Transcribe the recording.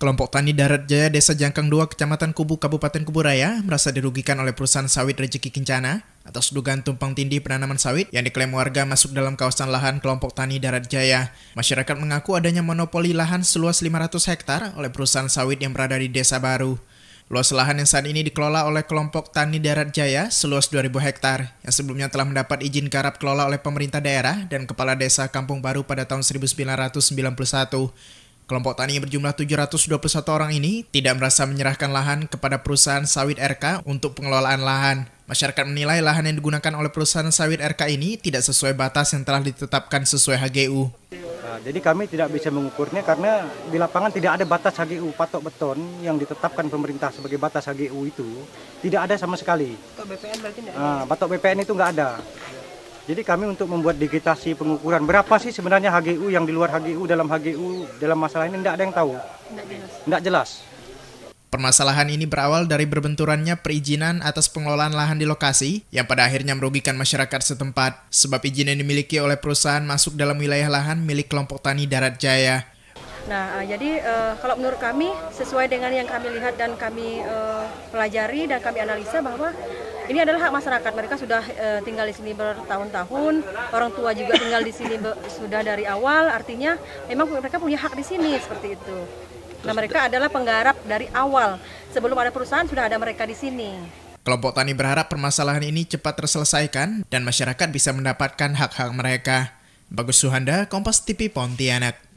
Kelompok Tani Darat Jaya Desa Jangkang 2 Kecamatan Kubu Kabupaten Kuburaya merasa dirugikan oleh perusahaan sawit Rezeki Kencana atas dugaan tumpang tindih penanaman sawit yang diklaim warga masuk dalam kawasan lahan kelompok tani Darat Jaya. Masyarakat mengaku adanya monopoli lahan seluas 500 hektar oleh perusahaan sawit yang berada di Desa Baru. Luas lahan yang saat ini dikelola oleh kelompok tani Darat Jaya seluas 2.000 hektar yang sebelumnya telah mendapat izin garap kelola oleh pemerintah daerah dan kepala desa Kampung Baru pada tahun 1991. Kelompok tani berjumlah 721 orang ini tidak merasa menyerahkan lahan kepada perusahaan sawit RK untuk pengelolaan lahan. Masyarakat menilai lahan yang digunakan oleh perusahaan sawit RK ini tidak sesuai batas yang telah ditetapkan sesuai HGU. Nah, jadi kami tidak bisa mengukurnya karena di lapangan tidak ada batas HGU patok beton yang ditetapkan pemerintah sebagai batas HGU itu tidak ada sama sekali. Batok BPN Nah, BPN itu nggak ada. Jadi kami untuk membuat digitasi pengukuran berapa sih sebenarnya HGU yang di luar HGU dalam HGU dalam masalah ini tidak ada yang tahu. Tidak jelas. Permasalahan ini berawal dari berbenturannya perizinan atas pengelolaan lahan di lokasi yang pada akhirnya merugikan masyarakat setempat sebab izin yang dimiliki oleh perusahaan masuk dalam wilayah lahan milik kelompok tani Darat Jaya. Nah, eh, jadi uh, kalau menurut kami sesuai dengan yang kami lihat dan kami uh, pelajari dan kami analisa bahwa ini adalah hak masyarakat. Mereka sudah e, tinggal di sini bertahun-tahun, orang tua juga tinggal di sini sudah dari awal. Artinya memang mereka punya hak di sini seperti itu. Nah, mereka adalah penggarap dari awal. Sebelum ada perusahaan sudah ada mereka di sini. Kelompok tani berharap permasalahan ini cepat terselesaikan dan masyarakat bisa mendapatkan hak-hak mereka. Bagus Suhanda, Kompas TV Pontianak.